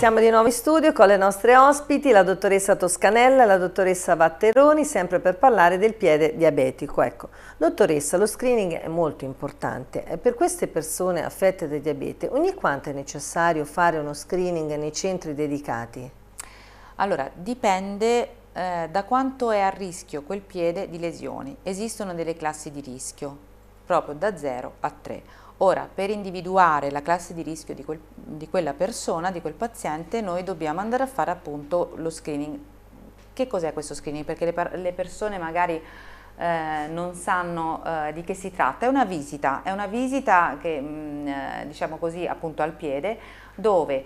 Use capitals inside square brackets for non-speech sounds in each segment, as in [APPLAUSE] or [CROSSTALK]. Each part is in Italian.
Siamo di nuovo in studio con le nostre ospiti, la dottoressa Toscanella e la dottoressa Vatteroni, sempre per parlare del piede diabetico. Ecco, dottoressa, lo screening è molto importante. Per queste persone affette da diabete, ogni quanto è necessario fare uno screening nei centri dedicati? Allora, dipende eh, da quanto è a rischio quel piede di lesioni. Esistono delle classi di rischio, proprio da 0 a 3. Ora, per individuare la classe di rischio di, quel, di, quella persona, di quel paziente, noi dobbiamo andare a fare appunto lo screening. Che cos'è questo screening? Perché le, le persone magari eh, non sanno eh, di che si tratta. È una visita, è una visita che, mh, mm, eh, diciamo così, appunto al piede, dove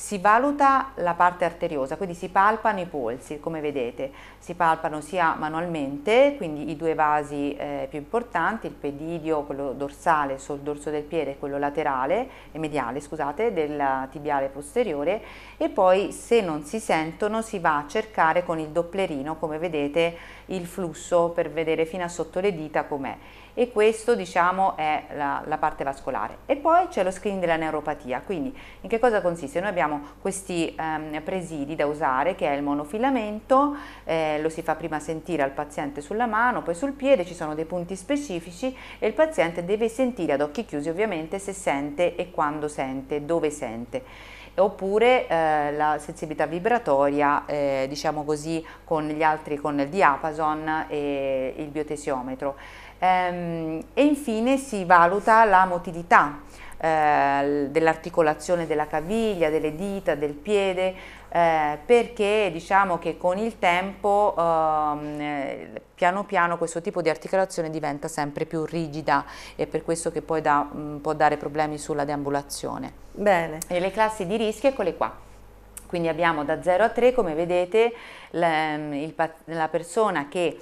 si valuta la parte arteriosa, quindi si palpano i polsi, come vedete, si palpano sia manualmente, quindi i due vasi eh, più importanti, il pedidio, quello dorsale sul dorso del piede e quello laterale, e mediale, scusate, del tibiale posteriore, e poi se non si sentono si va a cercare con il dopplerino, come vedete, il flusso per vedere fino a sotto le dita com'è e questo diciamo è la, la parte vascolare. E poi c'è lo screen della neuropatia, quindi in che cosa consiste? Noi abbiamo abbiamo questi ehm, presidi da usare che è il monofilamento, eh, lo si fa prima sentire al paziente sulla mano, poi sul piede ci sono dei punti specifici e il paziente deve sentire ad occhi chiusi ovviamente se sente e quando sente, dove sente oppure eh, la sensibilità vibratoria eh, diciamo così con gli altri con il diapason e il biotesiometro ehm, e infine si valuta la motilità eh, dell'articolazione della caviglia, delle dita, del piede, eh, perché diciamo che con il tempo ehm, eh, piano piano questo tipo di articolazione diventa sempre più rigida e per questo che poi da, mh, mm, può dare problemi sulla deambulazione. Bene. E le classi di rischio, eccole qua quindi abbiamo da 0 a 3 come vedete ehm, la, persona che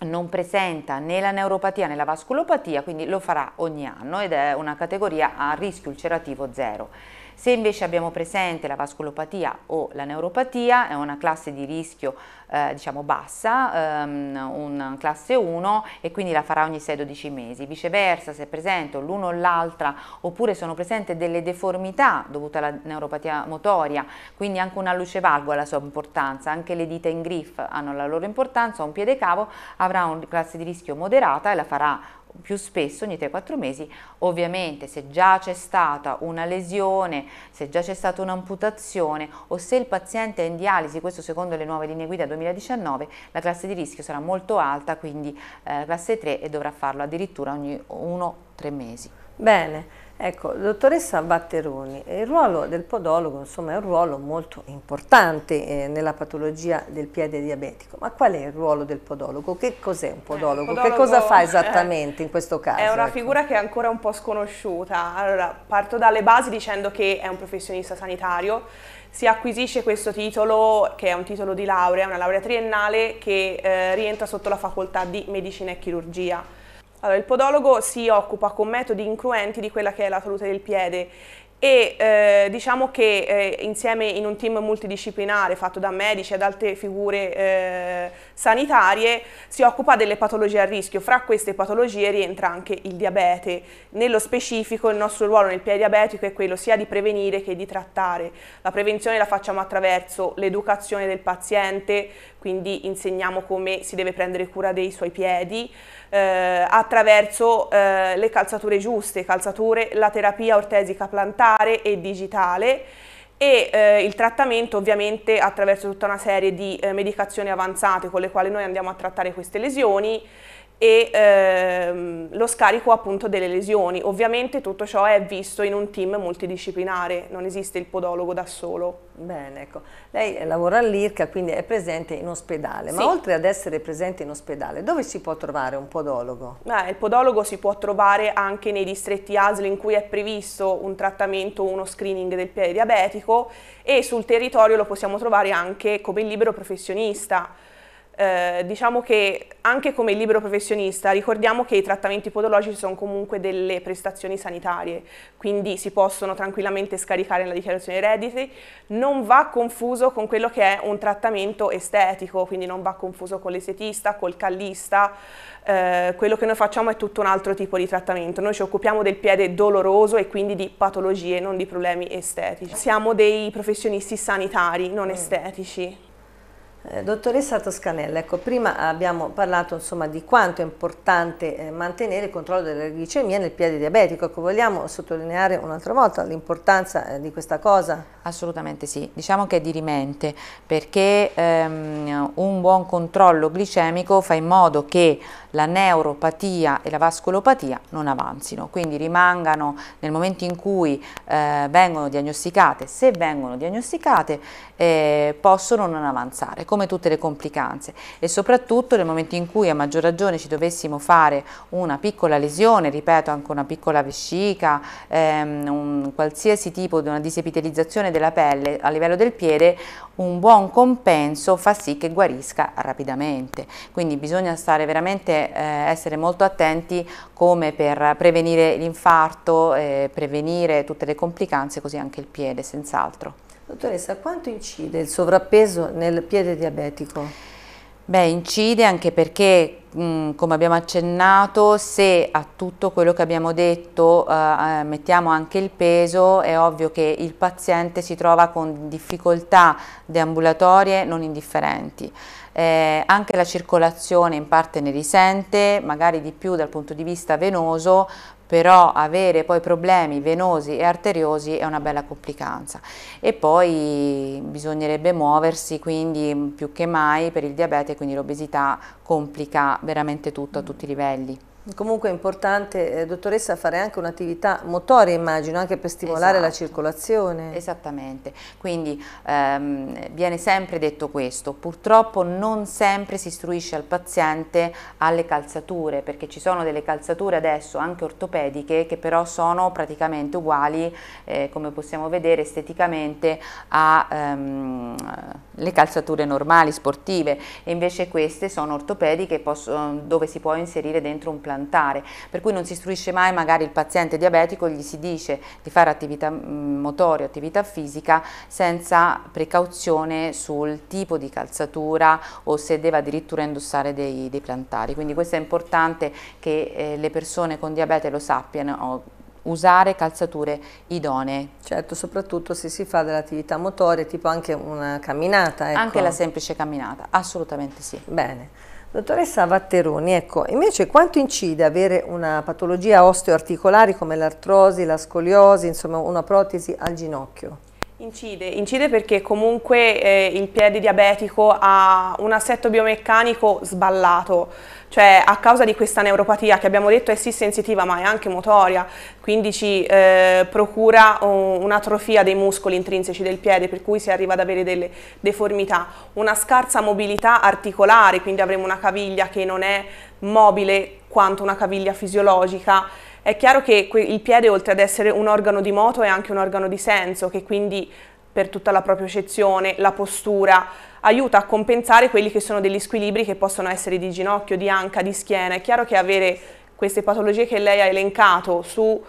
non presenta né la neuropatia né la vasculopatia, quindi lo farà ogni anno ed è una categoria a rischio ulcerativo zero. Se invece abbiamo presente la vasculopatia o la neuropatia, è una classe di rischio eh, diciamo bassa, ehm, una classe 1 e quindi la farà ogni 6-12 mesi. Viceversa, se è presente l'uno o l'altra, oppure sono presenti delle deformità dovute alla neuropatia motoria, quindi anche una luce valgo ha la sua importanza, anche le dita in griff hanno la loro importanza, o un piede cavo, avrà una classe di rischio moderata e la farà più spesso ogni 3-4 mesi, ovviamente se già c'è stata una lesione, se già c'è stata un'amputazione o se il paziente è in dialisi, questo secondo le nuove linee guida 2019, la classe di rischio sarà molto alta, quindi eh, classe 3 e dovrà farlo addirittura ogni 1-3 mesi. Bene. Ecco, dottoressa Batteroni, il ruolo del podologo insomma, è un ruolo molto importante eh, nella patologia del piede diabetico, ma qual è il ruolo del podologo? Che cos'è un podologo? Eh, podologo? Che cosa fa esattamente eh, in questo caso? È una ecco. figura che è ancora un po' sconosciuta. Allora, parto dalle basi dicendo che è un professionista sanitario, si acquisisce questo titolo che è un titolo di laurea, una laurea triennale che eh, rientra sotto la facoltà di medicina e chirurgia allora, il podologo si occupa con metodi incruenti di quella che è la salute del piede e eh, diciamo che eh, insieme in un team multidisciplinare fatto da medici ed altre figure eh, sanitarie si occupa delle patologie a rischio. Fra queste patologie rientra anche il diabete. Nello specifico il nostro ruolo nel piede diabetico è quello sia di prevenire che di trattare. La prevenzione la facciamo attraverso l'educazione del paziente, quindi insegniamo come si deve prendere cura dei suoi piedi, eh, attraverso eh, le calzature giuste, calzature, la terapia ortesica plantare e digitale e eh, il trattamento ovviamente attraverso tutta una serie di eh, medicazioni avanzate con le quali noi andiamo a trattare queste lesioni e ehm, lo scarico appunto delle lesioni. Ovviamente tutto ciò è visto in un team multidisciplinare, non esiste il podologo da solo. Bene, ecco. Lei eh, lavora all'IRCA, quindi è presente in ospedale, sì. ma oltre ad essere presente in ospedale, dove si può trovare un podologo? Eh, il podologo si può trovare anche nei distretti ASL in cui è previsto un trattamento, uno screening del piede diabetico e sul territorio lo possiamo trovare anche come libero professionista. Eh, diciamo che anche come libero professionista ricordiamo che i trattamenti podologici sono comunque delle prestazioni sanitarie, quindi si possono tranquillamente scaricare nella dichiarazione dei redditi, non va confuso con quello che è un trattamento estetico, quindi non va confuso con l'estetista, col callista, eh, quello che noi facciamo è tutto un altro tipo di trattamento, noi ci occupiamo del piede doloroso e quindi di patologie, non di problemi estetici. Siamo dei professionisti sanitari, non mm. estetici. Eh, dottoressa Toscanella, ecco, prima abbiamo parlato insomma, di quanto è importante eh, mantenere il controllo della glicemia nel piede diabetico. Ecco, vogliamo sottolineare un'altra volta l'importanza eh, di questa cosa? Assolutamente sì, diciamo che è dirimente perché ehm, un buon controllo glicemico fa in modo che la neuropatia e la vascolopatia non avanzino, quindi rimangano nel momento in cui eh, vengono diagnosticate, se vengono diagnosticate eh, possono non avanzare. Come come tutte le complicanze e soprattutto nel momento in cui a maggior ragione ci dovessimo fare una piccola lesione, ripeto anche una piccola vescica, ehm, un qualsiasi tipo di una disepitalizzazione della pelle a livello del piede, un buon compenso fa sì che guarisca rapidamente. Quindi bisogna stare veramente, eh, essere molto attenti come per prevenire l'infarto, eh, prevenire tutte le complicanze, così anche il piede senz'altro. Dottoressa, quanto incide il sovrappeso nel piede diabetico? Beh, incide anche perché, mh, come abbiamo accennato, se a tutto quello che abbiamo detto eh, eh, mettiamo anche il peso, è ovvio che il paziente si trova con difficoltà deambulatorie non indifferenti. Eh, anche la circolazione in parte ne risente, magari di più dal punto di vista venoso, però avere poi problemi venosi e arteriosi è una bella complicanza e poi bisognerebbe muoversi quindi più che mai per il diabete quindi l'obesità complica veramente tutto a tutti i livelli. Comunque è importante, eh, dottoressa, fare anche un'attività motoria, immagino, anche per stimolare esatto. la circolazione. Esattamente, quindi ehm, viene sempre detto questo, purtroppo non sempre si istruisce al paziente alle calzature, perché ci sono delle calzature adesso anche ortopediche che però sono praticamente uguali, eh, come possiamo vedere esteticamente, alle ehm, calzature normali, sportive, e invece queste sono ortopediche posso, dove si può inserire dentro un plan implantare, per cui non si istruisce mai magari il paziente diabetico, gli si dice di fare attività mm, motoria, attività fisica senza precauzione sul tipo di calzatura o se deve addirittura indossare dei, dei plantari, quindi questo è importante che eh, le persone con diabete lo sappiano, usare calzature idonee. Certo, soprattutto se si fa dell'attività motoria, tipo anche una camminata. Ecco. Anche la semplice camminata, assolutamente sì. Bene. Dottoressa Vatteroni, ecco, invece quanto incide avere una patologia osteoarticolare come l'artrosi, la scoliosi, insomma una protesi al ginocchio? Incide, incide perché comunque eh, il piede diabetico ha un assetto biomeccanico sballato, cioè a causa di questa neuropatia che abbiamo detto è sì sensitiva ma è anche motoria, quindi ci eh, procura un'atrofia dei muscoli intrinseci del piede per cui si arriva ad avere delle deformità, una scarsa mobilità articolare, quindi avremo una caviglia che non è mobile quanto una caviglia fisiologica è chiaro che il piede, oltre ad essere un organo di moto, è anche un organo di senso, che quindi per tutta la proprio la postura, aiuta a compensare quelli che sono degli squilibri che possono essere di ginocchio, di anca, di schiena. È chiaro che avere queste patologie che lei ha elencato su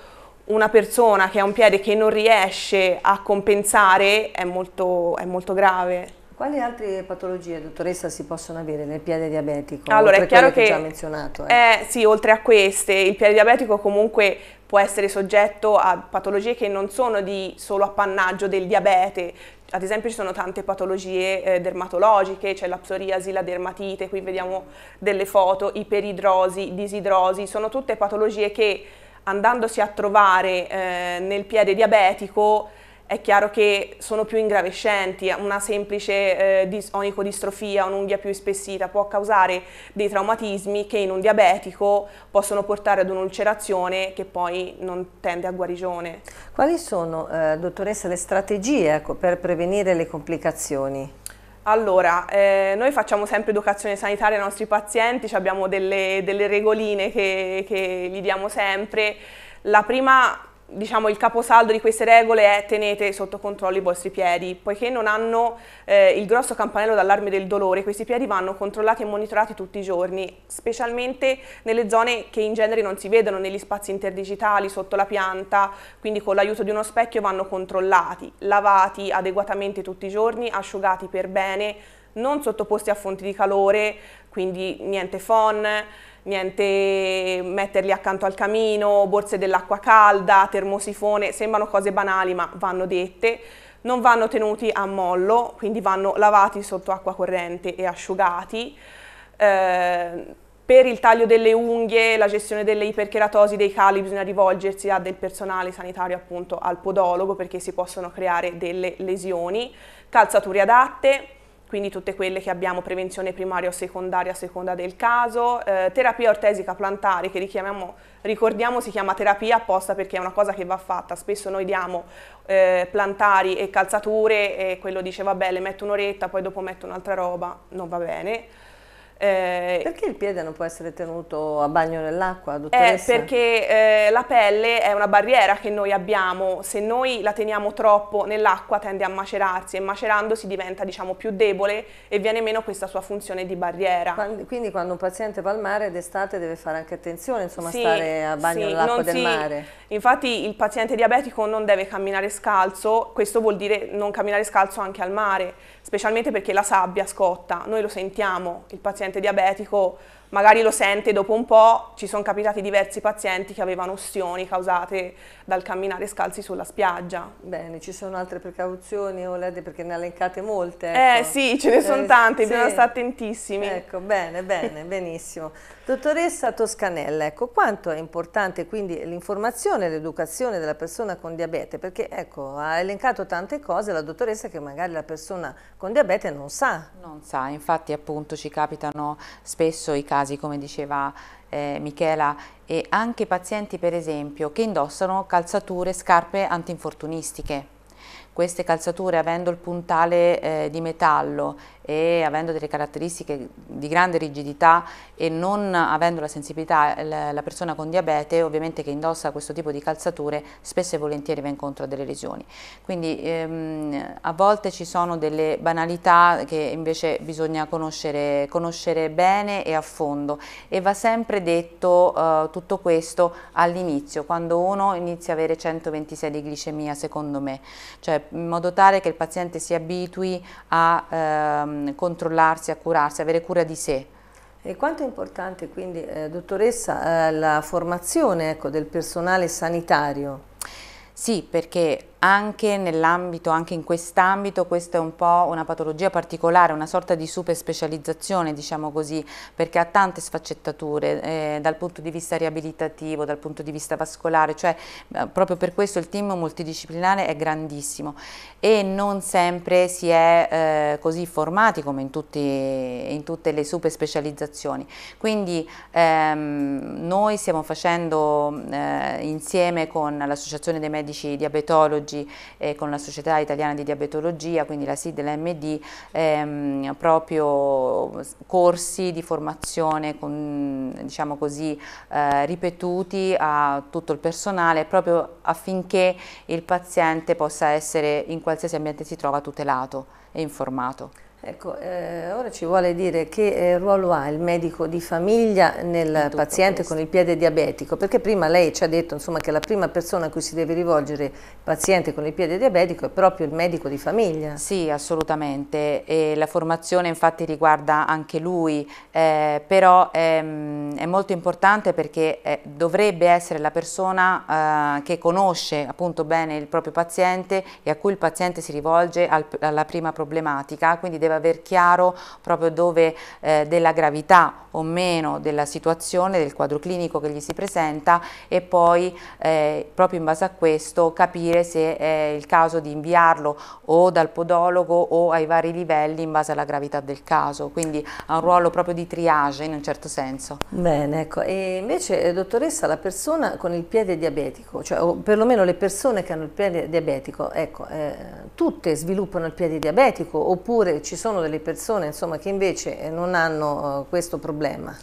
una persona che ha un piede che non riesce a compensare è molto, è molto grave. Quali altre patologie, dottoressa, si possono avere nel piede diabetico? Allora, è chiaro che, che già menzionato. Eh. Eh, sì, oltre a queste, il piede diabetico comunque può essere soggetto a patologie che non sono di solo appannaggio del diabete, ad esempio ci sono tante patologie eh, dermatologiche, c'è cioè la psoriasi, la dermatite, qui vediamo delle foto, iperidrosi, disidrosi, sono tutte patologie che andandosi a trovare eh, nel piede diabetico è chiaro che sono più ingravescenti, una semplice eh, dis onicodistrofia, un'unghia più ispessita può causare dei traumatismi che in un diabetico possono portare ad un'ulcerazione che poi non tende a guarigione. Quali sono, eh, dottoressa, le strategie ecco, per prevenire le complicazioni? Allora, eh, noi facciamo sempre educazione sanitaria ai nostri pazienti, abbiamo delle, delle regoline che, che gli diamo sempre. La prima diciamo, il caposaldo di queste regole è tenete sotto controllo i vostri piedi, poiché non hanno eh, il grosso campanello d'allarme del dolore, questi piedi vanno controllati e monitorati tutti i giorni, specialmente nelle zone che in genere non si vedono, negli spazi interdigitali, sotto la pianta, quindi con l'aiuto di uno specchio vanno controllati, lavati adeguatamente tutti i giorni, asciugati per bene, non sottoposti a fonti di calore, quindi niente phon, niente metterli accanto al camino, borse dell'acqua calda, termosifone, sembrano cose banali ma vanno dette, non vanno tenuti a mollo, quindi vanno lavati sotto acqua corrente e asciugati. Eh, per il taglio delle unghie, la gestione delle ipercheratosi dei cali bisogna rivolgersi a del personale sanitario appunto al podologo perché si possono creare delle lesioni, calzature adatte, quindi tutte quelle che abbiamo prevenzione primaria o secondaria a seconda del caso, eh, terapia ortesica plantare che ricordiamo si chiama terapia apposta perché è una cosa che va fatta, spesso noi diamo eh, plantari e calzature e quello dice vabbè le metto un'oretta, poi dopo metto un'altra roba, non va bene. Eh, perché il piede non può essere tenuto a bagno nell'acqua, eh, dottoressa? Eh, perché eh, la pelle è una barriera che noi abbiamo, se noi la teniamo troppo nell'acqua tende a macerarsi e macerandosi diventa diciamo, più debole e viene meno questa sua funzione di barriera. Quando, quindi quando un paziente va al mare d'estate deve fare anche attenzione, insomma sì, stare a bagno sì, nell'acqua del si, mare. Infatti il paziente diabetico non deve camminare scalzo, questo vuol dire non camminare scalzo anche al mare, specialmente perché la sabbia scotta, noi lo sentiamo, il paziente paziente diabetico magari lo sente dopo un po', ci sono capitati diversi pazienti che avevano ustioni causate dal camminare scalzi sulla spiaggia. Bene, ci sono altre precauzioni, Oled, perché ne ha elencate molte. Eh, ecco. Eh sì, ce ne sono eh, tante, sì. bisogna stare attentissimi. Ecco, bene, bene, [LAUGHS] benissimo. Dottoressa Toscanella, ecco, quanto è importante quindi l'informazione e l'educazione della persona con diabete? Perché ecco, ha elencato tante cose la dottoressa che magari la persona con diabete non sa. Non sa, infatti appunto ci capitano spesso i casi casi, come diceva eh, Michela, e anche pazienti per esempio che indossano calzature, scarpe antinfortunistiche. Queste calzature avendo il puntale eh, di metallo e avendo delle caratteristiche di grande rigidità e non avendo la sensibilità la persona con diabete ovviamente che indossa questo tipo di calzature spesso e volentieri va incontro a delle lesioni. Quindi ehm, a volte ci sono delle banalità che invece bisogna conoscere, conoscere bene e a fondo e va sempre detto eh, tutto questo all'inizio, quando uno inizia a avere 126 di glicemia secondo me, cioè in modo tale che il paziente si abitui a ehm, Ehm, controllarsi, a curarsi, avere cura di sé. E quanto è importante quindi, eh, dottoressa, eh, la formazione ecco, del personale sanitario? Sì, perché anche nell'ambito, anche in quest'ambito, questa è un po' una patologia particolare, una sorta di super specializzazione, diciamo così, perché ha tante sfaccettature eh, dal punto di vista riabilitativo, dal punto di vista vascolare, cioè eh, proprio per questo il team multidisciplinare è grandissimo e non sempre si è eh, così formati come in, tutti, in, tutte le super specializzazioni. Quindi ehm, noi stiamo facendo eh, insieme con l'Associazione dei Medici medici diabetologi eh, con la Società Italiana di Diabetologia, quindi la SID e l'MD, ehm, proprio corsi di formazione con, diciamo così, eh, ripetuti a tutto il personale proprio affinché il paziente possa essere in qualsiasi ambiente si trova tutelato e informato. Ecco, eh, ora ci vuole dire che eh, ruolo ha il medico di famiglia nel paziente questo. con il piede diabetico, perché prima lei ci ha detto insomma, che la prima persona a cui si deve rivolgere il paziente con il piede diabetico è proprio il medico di famiglia. Sì, assolutamente, e la formazione infatti riguarda anche lui, eh, però ehm, è molto importante perché eh, dovrebbe essere la persona eh, che conosce appunto bene il proprio paziente e a cui il paziente si rivolge al, alla prima problematica, quindi deve deve aver chiaro proprio dove eh, della gravità o meno della situazione, del quadro clinico che gli si presenta e poi eh, proprio in base a questo capire se è il caso di inviarlo o dal podologo o ai vari livelli in base alla gravità del caso, quindi ha un ruolo proprio di triage in un certo senso. Bene, ecco, e invece eh, dottoressa la persona con il piede diabetico, cioè o perlomeno le persone che hanno il piede diabetico, ecco, eh, tutte sviluppano il piede diabetico oppure ci sono delle persone insomma, che invece eh, non hanno uh, questo problema.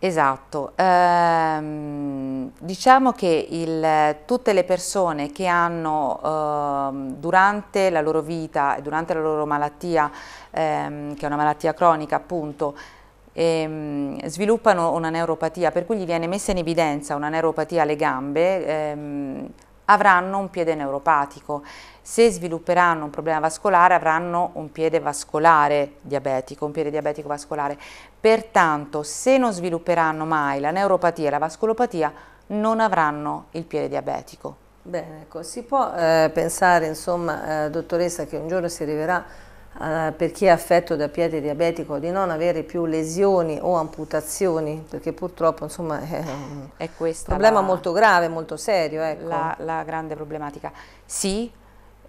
Esatto, ehm, diciamo che il, tutte le persone che hanno ehm, durante la loro vita e durante la loro malattia, ehm, che è una malattia cronica appunto, ehm, sviluppano una neuropatia, per cui gli viene messa in evidenza una neuropatia alle gambe, ehm, avranno un piede neuropatico, se svilupperanno un problema vascolare avranno un piede vascolare diabetico, un piede diabetico vascolare, pertanto se non svilupperanno mai la neuropatia e la vascolopatia non avranno il piede diabetico. Bene, ecco, si può eh, pensare, insomma, eh, dottoressa, che un giorno si arriverà eh, per chi è affetto da piede diabetico di non avere più lesioni o amputazioni, perché purtroppo insomma è un è problema la, molto grave, molto serio. Ecco. La, la grande problematica. Sì,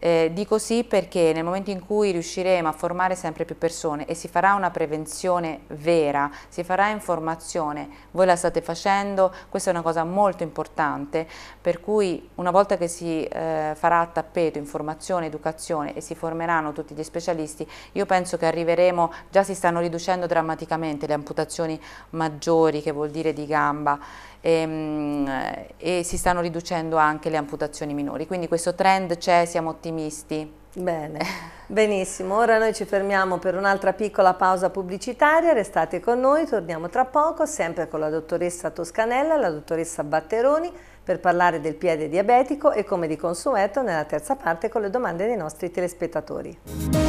eh, dico sì perché nel momento in cui riusciremo a formare sempre più persone e si farà una prevenzione vera, si farà informazione, voi la state facendo, questa è una cosa molto importante, per cui una volta che si eh, farà a tappeto informazione, educazione e si formeranno tutti gli specialisti, io penso che arriveremo, già si stanno riducendo drammaticamente le amputazioni maggiori, che vuol dire di gamba, e, ehm, e si stanno riducendo anche le amputazioni minori, quindi questo trend c'è, siamo ottimisti. Bene, benissimo, ora noi ci fermiamo per un'altra piccola pausa pubblicitaria, restate con noi, torniamo tra poco, sempre con la dottoressa Toscanella e la dottoressa Batteroni per parlare del piede diabetico e come di consueto nella terza parte con le domande dei nostri telespettatori.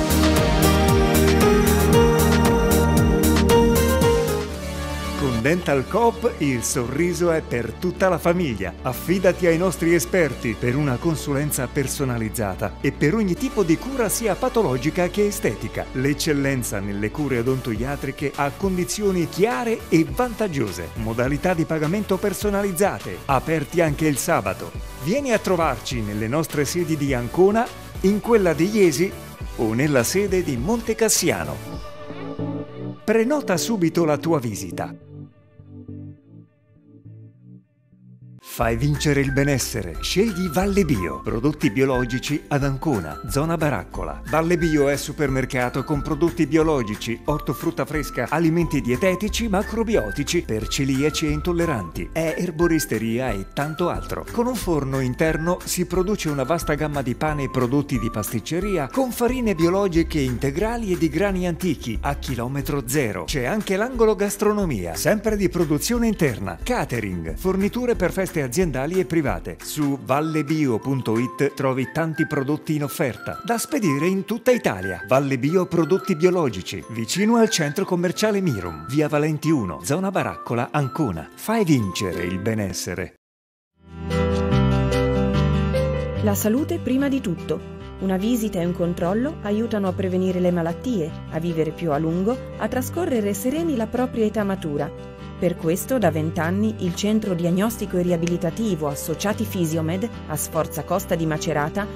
Con Dental Coop il sorriso è per tutta la famiglia. Affidati ai nostri esperti per una consulenza personalizzata e per ogni tipo di cura sia patologica che estetica. L'eccellenza nelle cure odontoiatriche ha condizioni chiare e vantaggiose. Modalità di pagamento personalizzate, aperti anche il sabato. Vieni a trovarci nelle nostre sedi di Ancona, in quella di Iesi o nella sede di Montecassiano. Prenota subito la tua visita. fai vincere il benessere. Scegli Valle Bio, prodotti biologici ad Ancona, zona Baraccola. Valle Bio è supermercato con prodotti biologici, ortofrutta fresca, alimenti dietetici, macrobiotici per celiaci e intolleranti. È erboristeria e tanto altro. Con un forno interno si produce una vasta gamma di pane e prodotti di pasticceria con farine biologiche integrali e di grani antichi a chilometro zero. C'è anche l'angolo gastronomia, sempre di produzione interna, catering, forniture per feste aziendali aziendali e private. Su vallebio.it trovi tanti prodotti in offerta, da spedire in tutta Italia. Valle Bio Prodotti Biologici, vicino al centro commerciale Mirum, via Valenti 1, zona Baraccola, Ancona. Fai vincere il benessere. La salute prima di tutto. Una visita e un controllo aiutano a prevenire le malattie, a vivere più a lungo, a trascorrere sereni la propria età matura per questo da vent'anni il Centro Diagnostico e Riabilitativo Associati Fisiomed, a Sforza Costa di Macerata,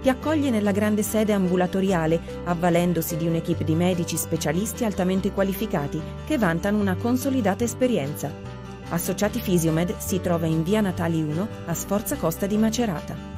ti accoglie nella grande sede ambulatoriale, avvalendosi di un'equipe di medici specialisti altamente qualificati che vantano una consolidata esperienza. Associati Fisiomed si trova in via Natali 1 a Sforza Costa di Macerata.